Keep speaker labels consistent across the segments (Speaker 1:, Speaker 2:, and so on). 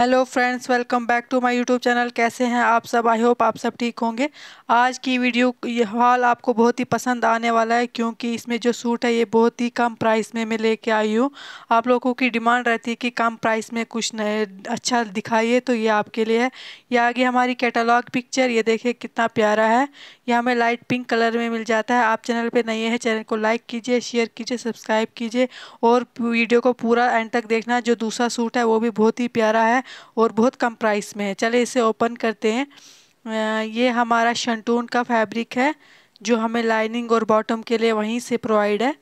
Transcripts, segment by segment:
Speaker 1: hello friends welcome back to my YouTube channel कैसे हैं आप सब आई होप आप सब ठीक होंगे आज की वीडियो ये हॉल आपको बहुत ही पसंद आने वाला है क्योंकि इसमें जो सूट है ये बहुत ही कम प्राइस में मैं लेके आई हूँ आप लोगों की डिमांड रहती है कि कम प्राइस में कुछ नए अच्छा दिखाइए तो ये आपके लिए है ये आगे हमारी कैटलॉग पिक्चर ये देखिए कितना प्यारा है यह हमें लाइट पिंक कलर में मिल जाता है आप चैनल पे नए हैं चैनल को लाइक कीजिए शेयर कीजिए सब्सक्राइब कीजिए और वीडियो को पूरा एंड तक देखना जो दूसरा सूट है वो भी बहुत ही प्यारा है और बहुत कम प्राइस में है चले इसे ओपन करते हैं ये हमारा शंटून का फैब्रिक है जो हमें लाइनिंग और बॉटम के लिए वहीं से प्रोवाइड है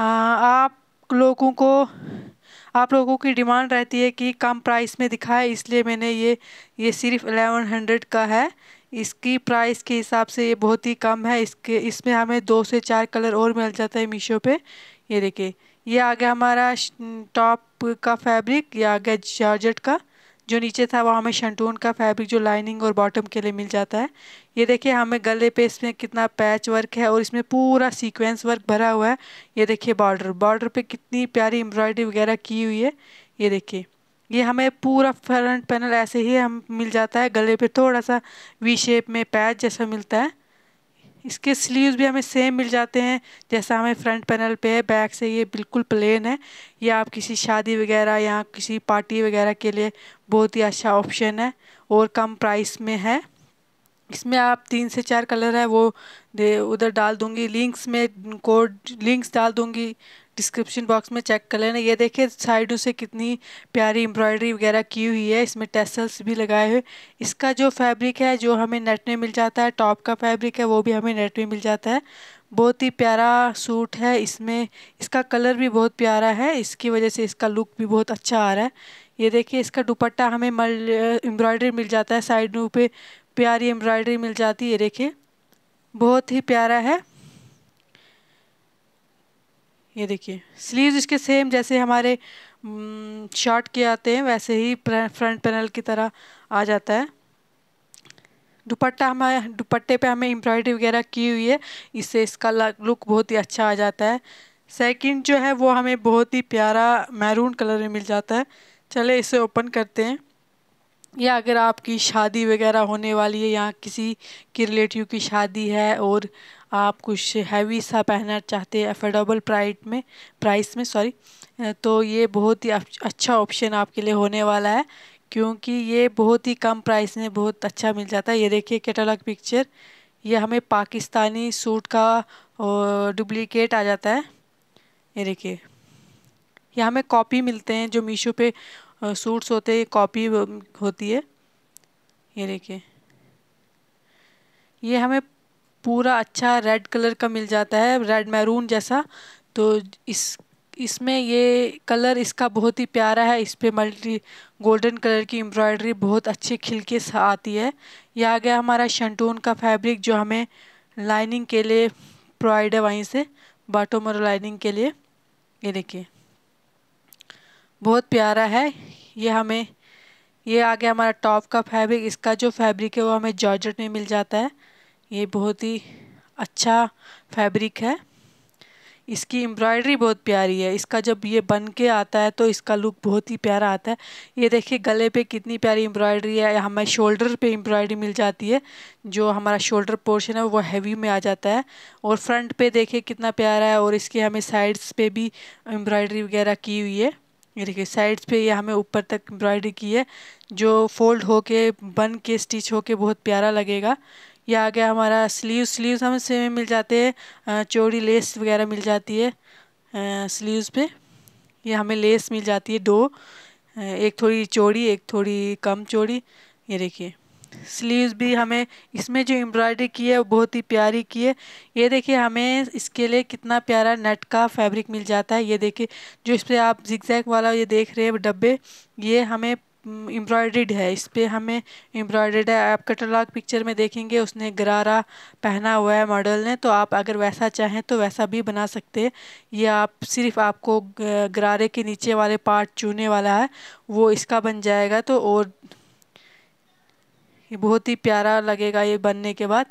Speaker 1: आप लोगों को आप लोगों की डिमांड रहती है कि कम प्राइस में दिखाए इसलिए मैंने ये ये सिर्फ एलेवन हंड्रेड का है इसकी प्राइस के हिसाब से ये बहुत ही कम है इसके इसमें हमें दो से चार कलर और मिल जाता है मीशो पे ये देखिए ये आ गया हमारा टॉप का फैब्रिक ये आ गया जॉर्जेट का जो नीचे था वो हमें शंटून का फैब्रिक जो लाइनिंग और बॉटम के लिए मिल जाता है ये देखिए हमें गले पे इसमें कितना पैच वर्क है और इसमें पूरा सीक्वेंस वर्क भरा हुआ है ये देखिए बॉर्डर बॉर्डर पे कितनी प्यारी एम्ब्रॉयडरी वगैरह की हुई है ये देखिए ये हमें पूरा फ्रंट पैनल ऐसे ही हम मिल जाता है गले पे थोड़ा सा वी शेप में पैच जैसा मिलता है इसके स्लीव्स भी हमें सेम मिल जाते हैं जैसा हमें फ्रंट पैनल पे है बैक से ये बिल्कुल प्लेन है ये आप किसी शादी वगैरह या किसी पार्टी वगैरह के लिए बहुत ही अच्छा ऑप्शन है और कम प्राइस में है इसमें आप तीन से चार कलर है वो दे उधर डाल दूंगी लिंक्स में कोड लिंक्स डाल दूंगी डिस्क्रिप्शन बॉक्स में चेक कर लेना ये देखिए साइडों से कितनी प्यारी एम्ब्रॉयडरी वगैरह की हुई है इसमें टेसल्स भी लगाए हुए इसका जो फैब्रिक है जो हमें नेट में मिल जाता है टॉप का फैब्रिक है वो भी हमें नेट में मिल जाता है बहुत ही प्यारा सूट है इसमें इसका कलर भी बहुत प्यारा है इसकी वजह से इसका लुक भी बहुत अच्छा आ रहा है ये देखिए इसका दुपट्टा हमें मल एम्ब्रॉयडरी मिल जाता है साइडों पे प्यारी एम्ब्रॉयडरी मिल जाती है देखिए बहुत ही प्यारा है ये देखिए स्लीव्स इसके सेम जैसे हमारे शॉर्ट हम्म, के आते हैं वैसे ही फ्रंट पैनल की तरह आ जाता है दुपट्टा हमें दुपट्टे पे हमें एम्ब्रॉयडरी वगैरह की हुई है इससे इसका लुक बहुत ही अच्छा आ जाता है सेकंड जो है वो हमें बहुत ही प्यारा मैरून कलर में मिल जाता है चले इसे ओपन करते हैं या अगर आपकी शादी वगैरह होने वाली है या किसी के रिलेटिव की शादी है और आप कुछ हैवी सा पहनना चाहते हैं अफोर्डेबल प्राइट में प्राइस में सॉरी तो ये बहुत ही अच्छा ऑप्शन आपके लिए होने वाला है क्योंकि ये बहुत ही कम प्राइस में बहुत अच्छा मिल जाता है ये देखिए कैटलॉग पिक्चर ये हमें पाकिस्तानी सूट का डुप्लिकेट आ जाता है ये देखिए यह हमें कॉपी मिलते हैं जो मीशो पे सूट्स होते हैं कॉपी होती है ये देखिए ये हमें पूरा अच्छा रेड कलर का मिल जाता है रेड मैरून जैसा तो इस इसमें ये कलर इसका बहुत ही प्यारा है इस पर मल्टी गोल्डन कलर की एम्ब्रॉयडरी बहुत अच्छे खिलके से आती है यह आ गया हमारा शंटून का फैब्रिक जो हमें लाइनिंग के लिए प्रोवाइड है वहीं से बाटोमर लाइनिंग के लिए ये देखिए बहुत प्यारा है ये हमें ये आ गया हमारा टॉप का फैब्रिक इसका जो फैब्रिक है वो हमें जॉर्जेट में मिल जाता है ये बहुत ही अच्छा फैब्रिक है इसकी एम्ब्रॉयडरी बहुत प्यारी है इसका जब ये बन के आता है तो इसका लुक बहुत ही प्यारा आता है ये देखिए गले पे कितनी प्यारी एम्ब्रॉयडरी है हमें शोल्डर पे एम्ब्रॉयडरी मिल जाती है जो हमारा शोल्डर पोर्शन है वो हैवी में आ जाता है और फ्रंट पे देखिए कितना प्यारा है और इसके हमें साइड्स पे भी एम्ब्रॉयडरी वगैरह की हुई है ये देखिए साइड्स पे ये हमें ऊपर तक एम्ब्रॉयडरी की है जो फोल्ड हो के बन के स्टिच हो के बहुत प्यारा लगेगा यह आ गया हमारा स्लीव स्लीव हमें सेम मिल जाते हैं चौड़ी लेस वगैरह मिल जाती है स्लीव्स पे ये हमें लेस मिल जाती है दो एक थोड़ी चौड़ी एक थोड़ी कम चौड़ी ये देखिए स्लीव्स भी हमें इसमें जो एम्ब्रॉयडरी की है वो बहुत ही प्यारी की है ये देखिए हमें इसके लिए कितना प्यारा नेट का फैब्रिक मिल जाता है ये देखिए जो इस पर आप जिक्जैक वाला ये देख रहे हैं डब्बे ये हमें एम्ब्रॉयड्रीड हम्म, है इस पर हमें एम्ब्रॉयड्रीड है आप कटलॉग पिक्चर में देखेंगे उसने गरारा पहना हुआ है मॉडल ने तो आप अगर वैसा चाहें तो वैसा भी बना सकते हैं ये आप सिर्फ आपको गरारे के नीचे वाले पार्ट चूने वाला है वो इसका बन जाएगा तो और ये बहुत ही प्यारा लगेगा ये बनने के बाद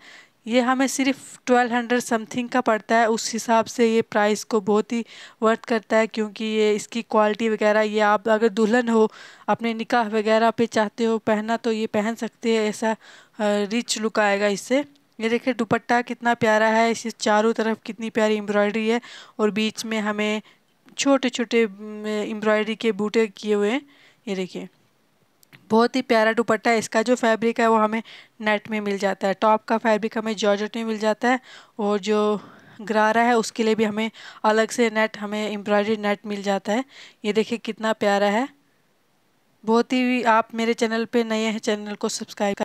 Speaker 1: ये हमें सिर्फ ट्वेल्व हंड्रेड समथिंग का पड़ता है उस हिसाब से ये प्राइस को बहुत ही वर्थ करता है क्योंकि ये इसकी क्वालिटी वगैरह ये आप अगर दुल्हन हो अपने निकाह वगैरह पे चाहते हो पहनना तो ये पहन सकते हैं ऐसा रिच लुक आएगा इससे ये देखिए दुपट्टा कितना प्यारा है इसे चारों तरफ कितनी प्यारी एम्ब्रॉयडरी है और बीच में हमें छोटे छोटे एम्ब्रॉयडरी के बूटे किए हुए हैं ये देखिए बहुत ही प्यारा दुपट्टा है इसका जो फैब्रिक है वो हमें नेट में मिल जाता है टॉप का फैब्रिक हमें जॉर्जेट में मिल जाता है और जो गरारा है उसके लिए भी हमें अलग से नेट हमें एम्ब्रॉयडरी नेट मिल जाता है ये देखिए कितना प्यारा है बहुत ही आप मेरे चैनल पे नए हैं चैनल को सब्सक्राइब